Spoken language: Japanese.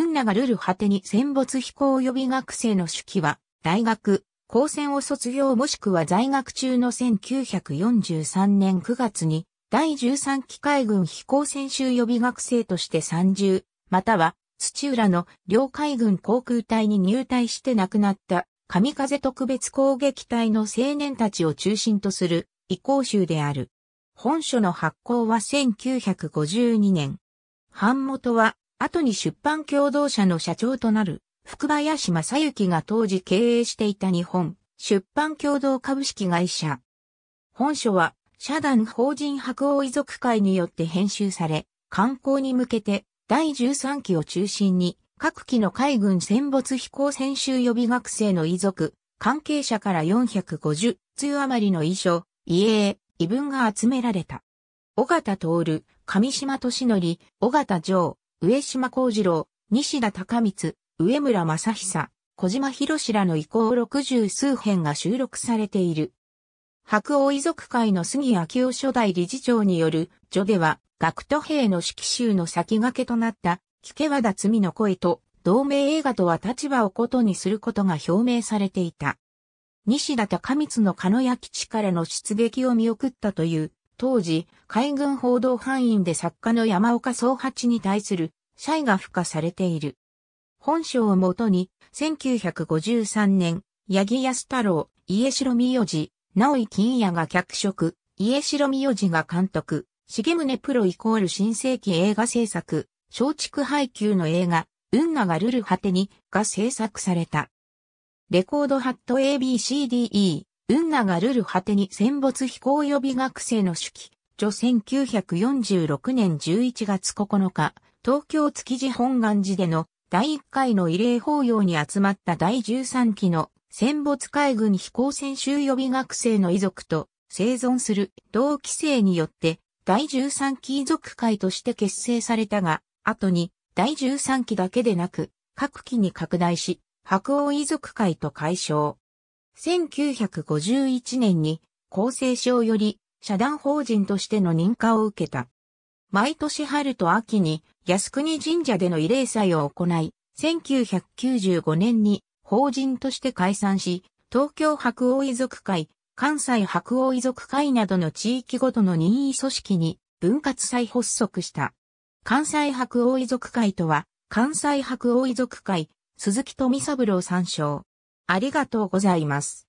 運ながルル果てに戦没飛行予備学生の手記は、大学、高専を卒業もしくは在学中の1943年9月に、第13機海軍飛行専修予備学生として30、または土浦の両海軍航空隊に入隊して亡くなった神風特別攻撃隊の青年たちを中心とする移行集である。本書の発行は1952年。版元は後に出版共同社の社長となる福林正幸が当時経営していた日本出版共同株式会社。本書は社団法人白鸚遺族会によって編集され、観光に向けて第13期を中心に各期の海軍戦没飛行専修予備学生の遺族、関係者から450通余りの遺書、遺影、遺文が集められた。尾形徹、上島敏則、尾形城、上島幸次郎、西田隆光、上村正久、小島博士らの意向六十数編が収録されている。白王遺族会の杉昭夫初代理事長による、序では、学徒兵の指揮集の先駆けとなった、聞け和田罪の声と、同名映画とは立場を異にすることが表明されていた。西田隆光の鹿屋基地からの出撃を見送ったという当時、海軍報道範囲で作家の山岡総八に対する謝意が付加されている。本章をもとに、1953年、八木安太郎、家城美代次、直井金也が脚色、家城美代次が監督、重宗プロイコール新世紀映画制作、松竹配給の映画、運河がルル果てにが制作された。レコードハット ABCDE 運河がルル果てに戦没飛行予備学生の手記、女1946年11月9日、東京築地本願寺での第1回の慰霊法要に集まった第13期の戦没海軍飛行船修予備学生の遺族と生存する同規制によって第13期遺族会として結成されたが、後に第13期だけでなく各期に拡大し、白鸚遺族会と解消。1951年に厚生省より社団法人としての認可を受けた。毎年春と秋に靖国神社での慰霊祭を行い、1995年に法人として解散し、東京白王遺族会、関西白王遺族会などの地域ごとの任意組織に分割再発足した。関西白王遺族会とは、関西白王遺族会、鈴木富三郎参照。ありがとうございます。